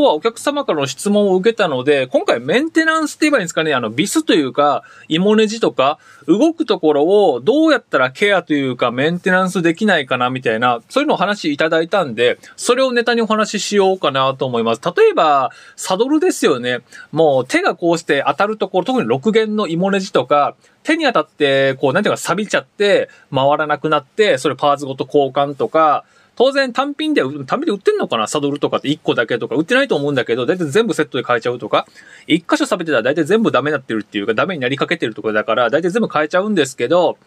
方はお客様からの質問を受けたので、今回メンテナンスって言えばいいんですかね、あの、ビスというか、芋ネジとか、動くところをどうやったらケアというかメンテナンスできないかなみたいな、そういうのをお話いただいたんで、それをネタにお話ししようかなと思います。例えば、サドルですよね。もう手がこうして当たるところ、特に6弦の芋ネジとか、手に当たって、こう、なんていうか、錆びちゃって、回らなくなって、それパーツごと交換とか、当然単品で、単品で売ってんのかなサドルとかって1個だけとか、売ってないと思うんだけど、だいたい全部セットで買えちゃうとか、1箇所錆びてたらだいたい全部ダメになってるっていうか、ダメになりかけてるとかだから、だいたい全部買えちゃうんですけど、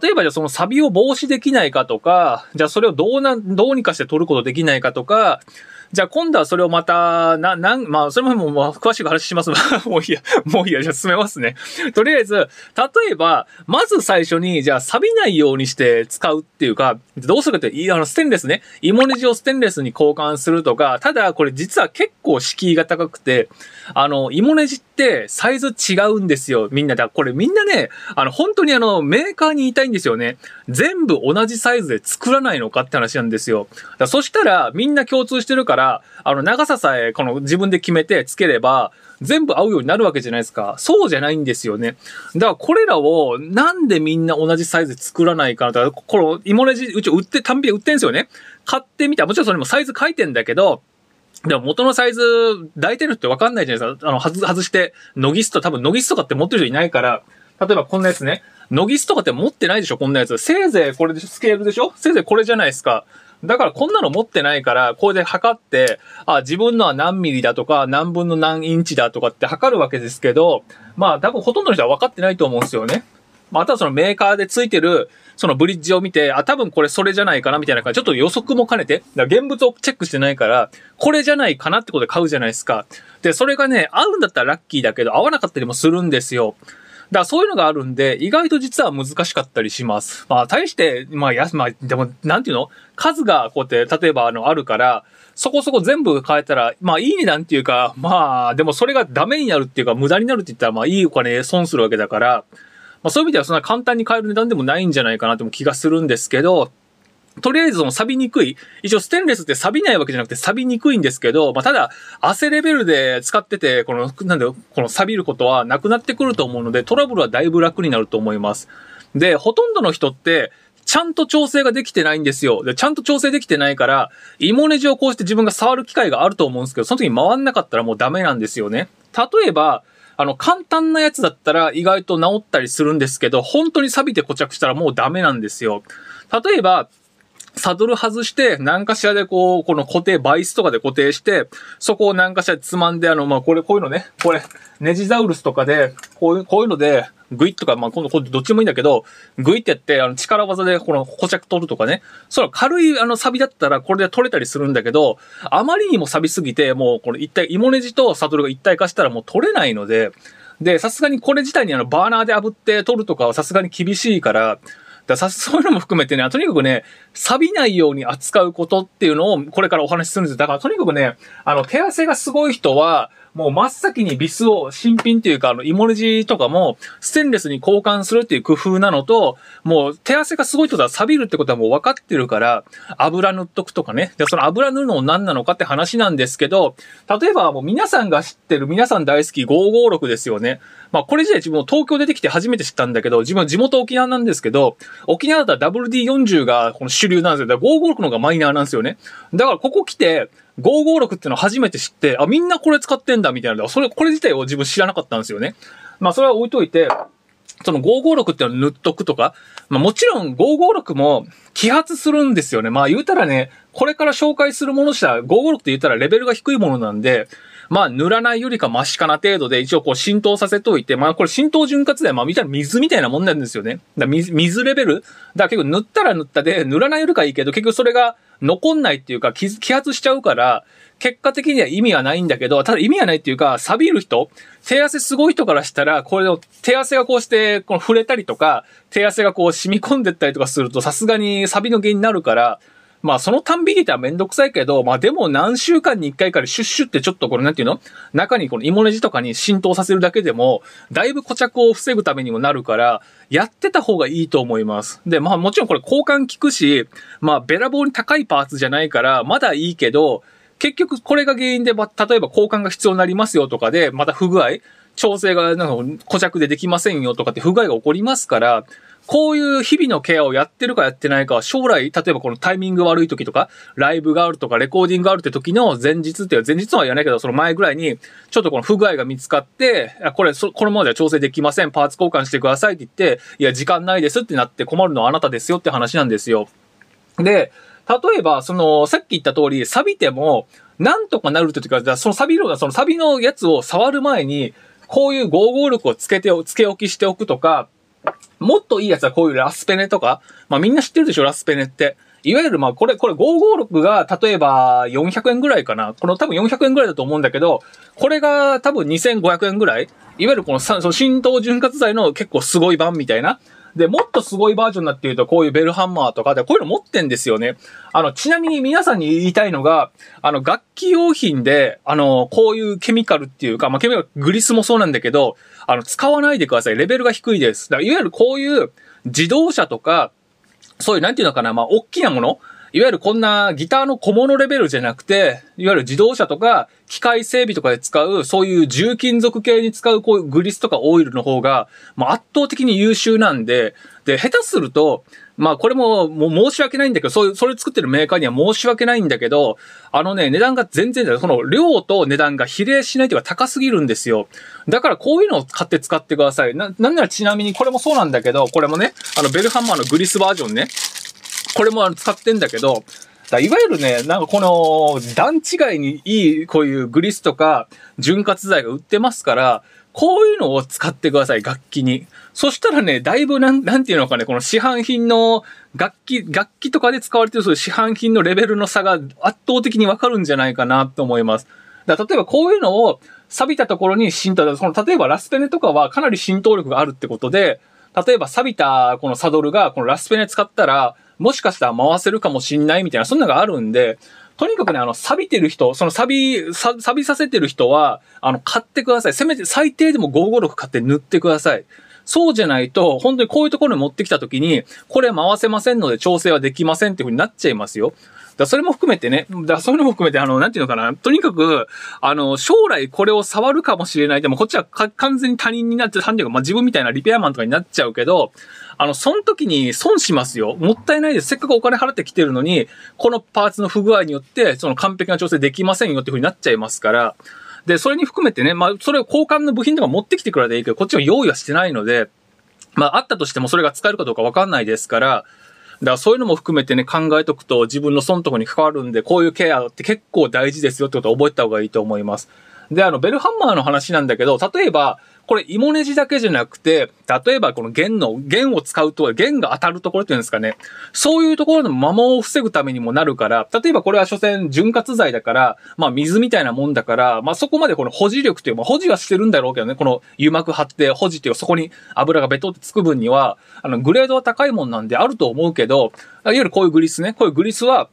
例えばじゃあそのサビを防止できないかとか、じゃあそれをどうな、どうにかして取ることできないかとか、じゃあ今度はそれをまた、な、なん、まあ、それももう詳しく話します。もういいや、もういいや、じゃあ進めますね。とりあえず、例えば、まず最初に、じゃあ錆びないようにして使うっていうか、どうするかって、あの、ステンレスね。芋ネジをステンレスに交換するとか、ただこれ実は結構敷居が高くて、あの、芋ネジってサイズ違うんですよ、みんな。だこれみんなね、あの、本当にあの、メーカーに言いたいんですよね。全部同じサイズで作らないのかって話なんですよ。だそしたら、みんな共通してるから、ら、あの、長ささえ、この自分で決めてつければ、全部合うようになるわけじゃないですか。そうじゃないんですよね。だからこれらをなんでみんな同じサイズ作らないかなと。このイモレジ、うち売って、単品売ってんすよね。買ってみた。もちろんそれもサイズ書いてんだけど、でも元のサイズ抱いてるってわかんないじゃないですか。あの、外、外して、ノギスと多分ノギスとかって持ってる人いないから、例えばこんなやつね。ノギスとかって持ってないでしょこんなやつ。せいぜいこれでしょスケールでしょせいぜいこれじゃないですか。だからこんなの持ってないから、これで測って、あ、自分のは何ミリだとか、何分の何インチだとかって測るわけですけど、まあ多分ほとんどの人は分かってないと思うんですよね。またそのメーカーで付いてる、そのブリッジを見て、あ、多分これそれじゃないかなみたいな感じ、ちょっと予測も兼ねて、だ現物をチェックしてないから、これじゃないかなってことで買うじゃないですか。で、それがね、合うんだったらラッキーだけど、合わなかったりもするんですよ。からそういうのがあるんで、意外と実は難しかったりします。まあ、対して、まあ、や、まあ、でも、なんていうの数がこうやって、例えば、あの、あるから、そこそこ全部変えたら、まあ、いい値段っていうか、まあ、でもそれがダメになるっていうか、無駄になるって言ったら、まあ、いいお金損するわけだから、まあ、そういう意味ではそんな簡単に買える値段でもないんじゃないかなとも気がするんですけど、とりあえずその錆びにくい。一応ステンレスって錆びないわけじゃなくて錆びにくいんですけど、まあ、ただ、汗レベルで使ってて、この、なんだよ、この錆びることはなくなってくると思うので、トラブルはだいぶ楽になると思います。で、ほとんどの人って、ちゃんと調整ができてないんですよ。で、ちゃんと調整できてないから、芋ネジをこうして自分が触る機会があると思うんですけど、その時に回んなかったらもうダメなんですよね。例えば、あの、簡単なやつだったら意外と治ったりするんですけど、本当に錆びて固着したらもうダメなんですよ。例えば、サドル外して、何かしらでこう、この固定、バイスとかで固定して、そこを何かしらつまんで、あの、まあ、これ、こういうのね、これ、ネジザウルスとかで、こういう、こういうので、グイッとか、まあ、今度、どっちもいいんだけど、グイッてやって、あの、力技で、この、固着取るとかね。それは軽い、あの、サビだったら、これで取れたりするんだけど、あまりにもサビすぎて、もう、この一体、芋ネジとサドルが一体化したらもう取れないので、で、さすがにこれ自体にあの、バーナーで炙って取るとかはさすがに厳しいから、だそういうのも含めてね、とにかくね、錆びないように扱うことっていうのをこれからお話しするんですだからとにかくね、あの、手汗がすごい人は、もう真っ先にビスを新品というか、あの、イモレジとかも、ステンレスに交換するっていう工夫なのと、もう手汗がすごい人とは錆びるってことはもう分かってるから、油塗っとくとかね。で、その油塗るのも何なのかって話なんですけど、例えばもう皆さんが知ってる皆さん大好き556ですよね。まあこれ自体自分も東京出てきて初めて知ったんだけど、自分は地元沖縄なんですけど、沖縄だったら WD40 がこの主流なんですよ。だから556の方がマイナーなんですよね。だからここ来て、556っていうのを初めて知って、あ、みんなこれ使ってんだみたいなそれ、これ自体を自分知らなかったんですよね。まあそれは置いといて、その556っていうのを塗っとくとか、まあもちろん556も揮発するんですよね。まあ言うたらね、これから紹介するものしたら556って言ったらレベルが低いものなんで、まあ塗らないよりかマシかな程度で一応こう浸透させといて、まあこれ浸透潤滑剤、まあみたいな水みたいなもんなんですよね。だ水、水レベルだから結構塗ったら塗ったで、塗らないよりかいいけど、結局それが残んないっていうか、気発しちゃうから、結果的には意味はないんだけど、ただ意味はないっていうか、錆びる人、手汗すごい人からしたら、これを手汗がこうして、この触れたりとか、手汗がこう染み込んでったりとかすると、さすがに錆びの原因になるから、まあそのたんびにたらめんどくさいけど、まあでも何週間に一回からシュッシュってちょっとこれなんていうの中にこの芋ネジとかに浸透させるだけでも、だいぶ固着を防ぐためにもなるから、やってた方がいいと思います。で、まあもちろんこれ交換効くし、まあべらぼうに高いパーツじゃないから、まだいいけど、結局これが原因で、まあ、例えば交換が必要になりますよとかで、また不具合、調整がなんか固着でできませんよとかって不具合が起こりますから、こういう日々のケアをやってるかやってないかは将来、例えばこのタイミング悪い時とか、ライブがあるとか、レコーディングがあるって時の前日っていう、前日はやらないけど、その前ぐらいに、ちょっとこの不具合が見つかって、これ、このままでは調整できません、パーツ交換してくださいって言って、いや、時間ないですってなって困るのはあなたですよって話なんですよ。で、例えば、その、さっき言った通り、錆びても、なんとかなるっていうか、その錆びるが、その錆のやつを触る前に、こういう合合力をつけて、つけ置きしておくとか、もっといいやつはこういうラスペネとか、まあみんな知ってるでしょ、ラスペネって。いわゆるまあこれ、これ556が例えば400円ぐらいかな。この多分400円ぐらいだと思うんだけど、これが多分2500円ぐらい。いわゆるこのその浸透潤滑剤の結構すごい版みたいな。で、もっとすごいバージョンだっていうと、こういうベルハンマーとかで、こういうの持ってんですよね。あの、ちなみに皆さんに言いたいのが、あの、楽器用品で、あの、こういうケミカルっていうか、まあ、ケミカル、グリスもそうなんだけど、あの、使わないでください。レベルが低いです。だからいわゆるこういう自動車とか、そういう、なんていうのかな、まあ、大きなものいわゆるこんなギターの小物レベルじゃなくて、いわゆる自動車とか機械整備とかで使う、そういう重金属系に使うこういうグリスとかオイルの方が、まあ、圧倒的に優秀なんで、で、下手すると、まあこれも、もう申し訳ないんだけど、そういう、それ作ってるメーカーには申し訳ないんだけど、あのね、値段が全然、その量と値段が比例しないというか高すぎるんですよ。だからこういうのを買って使ってください。な、なんならちなみにこれもそうなんだけど、これもね、あのベルハンマーのグリスバージョンね。これもあの使ってんだけど、いわゆるね、なんかこの段違いにいいこういうグリスとか潤滑剤が売ってますから、こういうのを使ってください、楽器に。そしたらね、だいぶなん、なんていうのかね、この市販品の楽器、楽器とかで使われてるそういう市販品のレベルの差が圧倒的にわかるんじゃないかなと思います。だ例えばこういうのを錆びたところに浸透、その例えばラスペネとかはかなり浸透力があるってことで、例えば錆びたこのサドルがこのラスペネ使ったら、もしかしたら回せるかもしんないみたいな、そんなのがあるんで、とにかくね、あの、錆びてる人、その錆び、錆びさせてる人は、あの、買ってください。せめて最低でも556買って塗ってください。そうじゃないと、本当にこういうところに持ってきた時に、これ回せませんので調整はできませんっていう風になっちゃいますよ。だそれも含めてね、だそういうのも含めて、あの、なんていうのかな、とにかく、あの、将来これを触るかもしれない。でも、こっちは完全に他人になって、ゃう。というか、まあ、自分みたいなリペアマンとかになっちゃうけど、あの、その時に損しますよ。もったいないです。せっかくお金払ってきてるのに、このパーツの不具合によって、その完璧な調整できませんよっていう風になっちゃいますから、で、それに含めてね、まあ、それを交換の部品とか持ってきてくれたいいけど、こっちは用意はしてないので、まあ、あったとしてもそれが使えるかどうかわかんないですから、だからそういうのも含めてね、考えとくと自分の損得に関わるんで、こういうケアって結構大事ですよってことを覚えた方がいいと思います。で、あの、ベルハンマーの話なんだけど、例えば、これ、芋ネジだけじゃなくて、例えばこの弦の、弦を使うと、弦が当たるところっていうんですかね。そういうところの摩耗を防ぐためにもなるから、例えばこれは所詮潤滑剤だから、まあ水みたいなもんだから、まあそこまでこの保持力という、まあ保持はしてるんだろうけどね、この油膜張って保持っていう、そこに油がベトってつく分には、あの、グレードは高いもんなんであると思うけど、いわゆるこういうグリスね、こういうグリスは、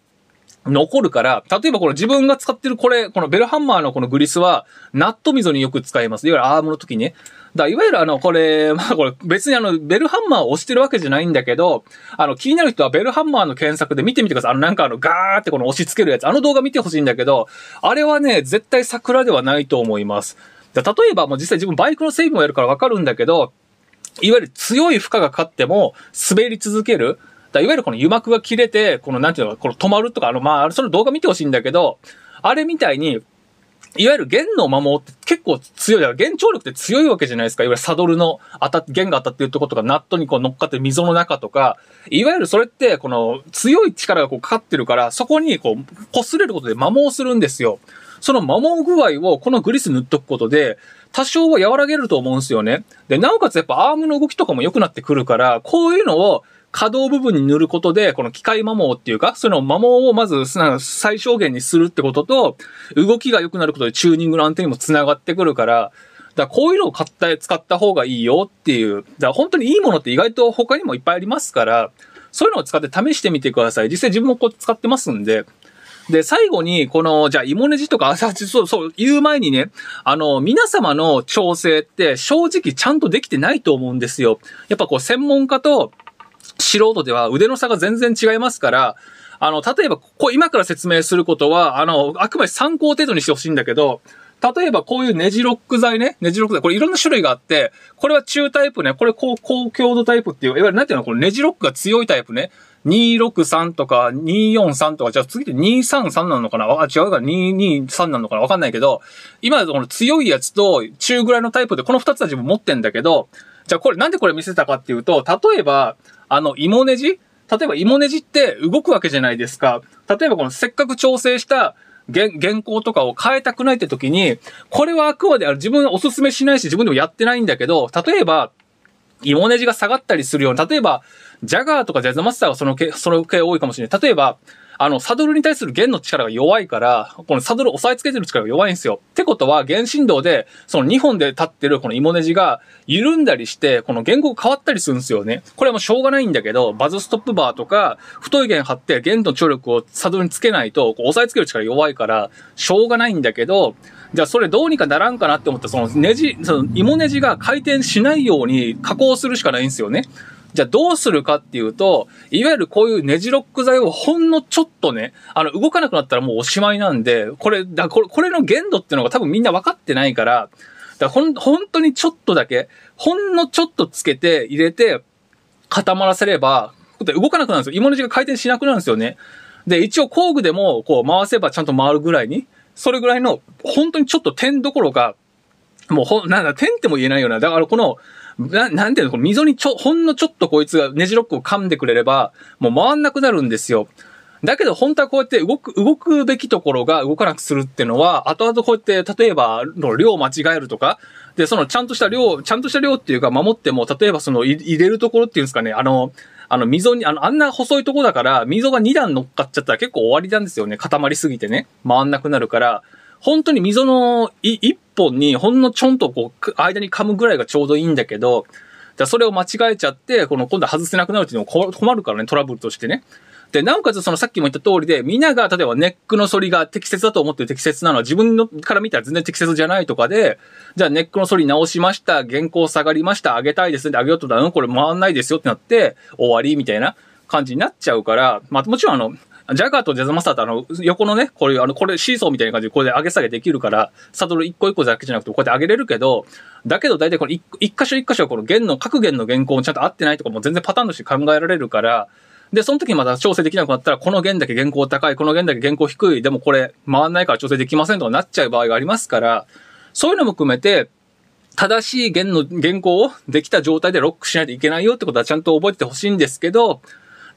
残るから、例えばこの自分が使ってるこれ、このベルハンマーのこのグリスは、ナット溝によく使います。いわゆるアームの時ね。だいわゆるあの、これ、まあこれ、別にあの、ベルハンマーを押してるわけじゃないんだけど、あの、気になる人はベルハンマーの検索で見てみてください。あの、なんかあの、ガーってこの押し付けるやつ。あの動画見てほしいんだけど、あれはね、絶対桜ではないと思います。例えば、もう実際自分バイクの整備もやるからわかるんだけど、いわゆる強い負荷がかかっても滑り続ける。だいわゆるこの油膜が切れて、このなんていうの、この止まるとか、あの、まあ、その動画見てほしいんだけど、あれみたいに、いわゆる弦の摩耗って結構強い。弦張力って強いわけじゃないですか。いわゆるサドルの当た弦が当たってるてことか、ナットにこう乗っかってる溝の中とか、いわゆるそれって、この強い力がこうかかってるから、そこにこう、擦れることで摩耗するんですよ。その摩耗具合をこのグリス塗っとくことで、多少は和らげると思うんですよね。で、なおかつやっぱアームの動きとかも良くなってくるから、こういうのを可動部分に塗ることで、この機械摩耗っていうか、その摩耗をまず最小限にするってことと、動きが良くなることでチューニングの安定にも繋がってくるから、だからこういうのを買った、使った方がいいよっていう。だから本当にいいものって意外と他にもいっぱいありますから、そういうのを使って試してみてください。実際自分もこう使ってますんで。で、最後に、この、じゃあ、芋ネジとか、そう、そう、言う前にね、あの、皆様の調整って正直ちゃんとできてないと思うんですよ。やっぱこう、専門家と、素人では腕の差が全然違いますから、あの、例えば、ここ今から説明することは、あの、あくまで参考程度にしてほしいんだけど、例えばこういうネジロック材ね、ネジロック材、これいろんな種類があって、これは中タイプね、これ高高強度タイプっていう、いわゆるなんていうの、このネジロックが強いタイプね、263とか243とか、じゃあ次で233なのかなあ、違うか223なのかなわかんないけど、今だこの強いやつと中ぐらいのタイプで、この2つは自分持ってんだけど、じゃあこれ、なんでこれ見せたかっていうと、例えば、あの、芋ネジ例えば芋ネジって動くわけじゃないですか。例えばこのせっかく調整した原原稿とかを変えたくないって時に、これはあくまであ自分はおすすめしないし自分でもやってないんだけど、例えば、芋ネジが下がったりするように、例えば、ジャガーとかジャズマスターはその系、その系多いかもしれない。例えば、あの、サドルに対する弦の力が弱いから、このサドル押さえつけてる力が弱いんですよ。ってことは、弦振動で、その2本で立ってるこの芋ネジが緩んだりして、この弦高変わったりするんですよね。これはもうしょうがないんだけど、バズストップバーとか、太い弦張って弦の張力をサドルにつけないと、押さえつける力弱いから、しょうがないんだけど、じゃあそれどうにかならんかなって思ったそのネジ、その芋ネジが回転しないように加工するしかないんですよね。じゃあどうするかっていうと、いわゆるこういうネジロック剤をほんのちょっとね、あの、動かなくなったらもうおしまいなんで、これ、だこれ、これの限度っていうのが多分みんな分かってないから、だほん、本当にちょっとだけ、ほんのちょっとつけて入れて、固まらせれば、動かなくなるんですよ。芋の字が回転しなくなるんですよね。で、一応工具でも、こう回せばちゃんと回るぐらいに、それぐらいの、本当にちょっと点どころか、もうほ、なんだ、点っても言えないような。だからこの、な、なんていうの、溝にちょ、ほんのちょっとこいつがネジロックを噛んでくれれば、もう回んなくなるんですよ。だけど本当はこうやって動く、動くべきところが動かなくするっていうのは、後々こうやって、例えばの量を間違えるとか、で、そのちゃんとした量、ちゃんとした量っていうか守っても、例えばその入れるところっていうんですかね、あの、あの溝に、あの、あんな細いとこだから、溝が2段乗っかっちゃったら結構終わりなんですよね。固まりすぎてね。回んなくなるから。本当に溝の一本にほんのちょんとこう、間に噛むぐらいがちょうどいいんだけど、だそれを間違えちゃって、この今度外せなくなるっていうのも困るからね、トラブルとしてね。で、なおかつそのさっきも言った通りで、みんなが例えばネックの反りが適切だと思ってる適切なのは自分のから見たら全然適切じゃないとかで、じゃあネックの反り直しました、原稿下がりました、上げたいですね、上げようとだの、これ回んないですよってなって、終わりみたいな感じになっちゃうから、まあもちろんあの、ジャガーとジャズマスターってあの、横のね、これ、あの、これシーソーみたいな感じでこれで上げ下げできるから、サドル一個一個だけじゃなくてこうやって上げれるけど、だけど大体これ一箇所一箇所この弦の、各弦の弦高もちゃんと合ってないとかも全然パターンとして考えられるから、で、その時にまた調整できなくなったら、この弦だけ原稿高い、この弦だけ原稿低い、でもこれ回んないから調整できませんとかなっちゃう場合がありますから、そういうのも含めて、正しい弦の原稿をできた状態でロックしないといけないよってことはちゃんと覚えててほしいんですけど、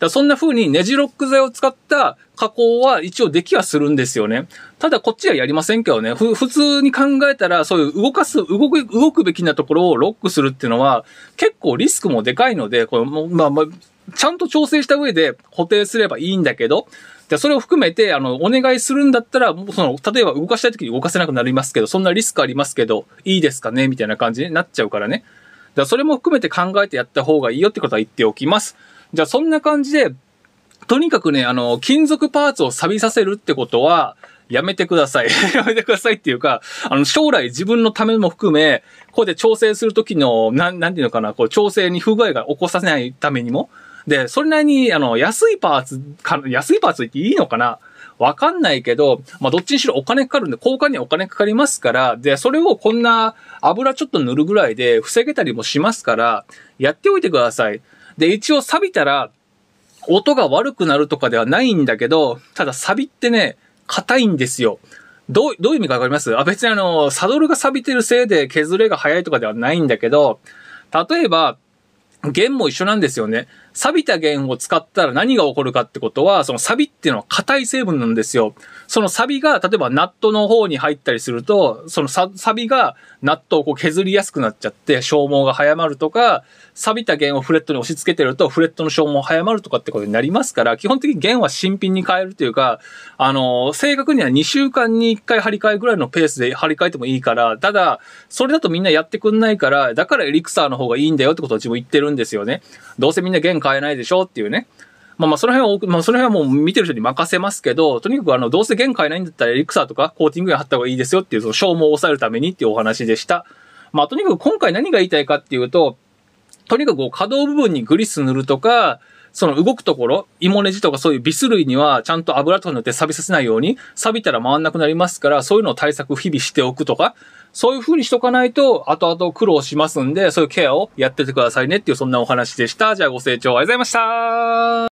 だそんな風にネジロック剤を使った加工は一応できはするんですよね。ただこっちはやりませんけどね。普通に考えたら、そういう動かす、動く、動くべきなところをロックするっていうのは、結構リスクもでかいので、これも、まあまあ、ちゃんと調整した上で固定すればいいんだけど、で、それを含めて、あの、お願いするんだったら、その、例えば動かしたい時に動かせなくなりますけど、そんなリスクありますけど、いいですかねみたいな感じになっちゃうからね。だからそれも含めて考えてやった方がいいよってことは言っておきます。じゃあそんな感じで、とにかくね、あの、金属パーツを錆びさせるってことは、やめてください。やめてくださいっていうか、あの、将来自分のためも含め、ここで調整するときの、なん、なんていうのかな、こう、調整に不具合が起こさせないためにも、で、それなりに、あの、安いパーツ、か安いパーツっていいのかなわかんないけど、まあ、どっちにしろお金かかるんで、交換にはお金かかりますから、で、それをこんな油ちょっと塗るぐらいで防げたりもしますから、やっておいてください。で、一応錆びたら、音が悪くなるとかではないんだけど、ただ錆びってね、硬いんですよ。どう、どういう意味かわかりますあ、別にあの、サドルが錆びてるせいで削れが早いとかではないんだけど、例えば、弦も一緒なんですよね。錆びた弦を使ったら何が起こるかってことは、その錆っていうのは硬い成分なんですよ。その錆が、例えばナットの方に入ったりすると、その錆がナットをこう削りやすくなっちゃって消耗が早まるとか、錆びた弦をフレットに押し付けてるとフレットの消耗早まるとかってことになりますから、基本的に弦は新品に変えるというか、あの、正確には2週間に1回張り替えぐらいのペースで張り替えてもいいから、ただ、それだとみんなやってくんないから、だからエリクサーの方がいいんだよってことを自分言ってるんですよね。どうせみんな弦買えないでしょっていうね。まあまあ、その辺は、まあ、その辺はもう見てる人に任せますけど、とにかくあの、どうせ弦買えないんだったらエリクサーとかコーティングに貼った方がいいですよっていう、その消耗を抑えるためにっていうお話でした。まあ、とにかく今回何が言いたいかっていうと、とにかくこう可動部分にグリス塗るとか、その動くところ、芋ネジとかそういう微ス類にはちゃんと油とか塗って錆びさせないように、錆びたら回んなくなりますから、そういうのを対策を日々しておくとか、そういう風にしとかないと、後々苦労しますんで、そういうケアをやっててくださいねっていう、そんなお話でした。じゃあご清聴ありがとうございました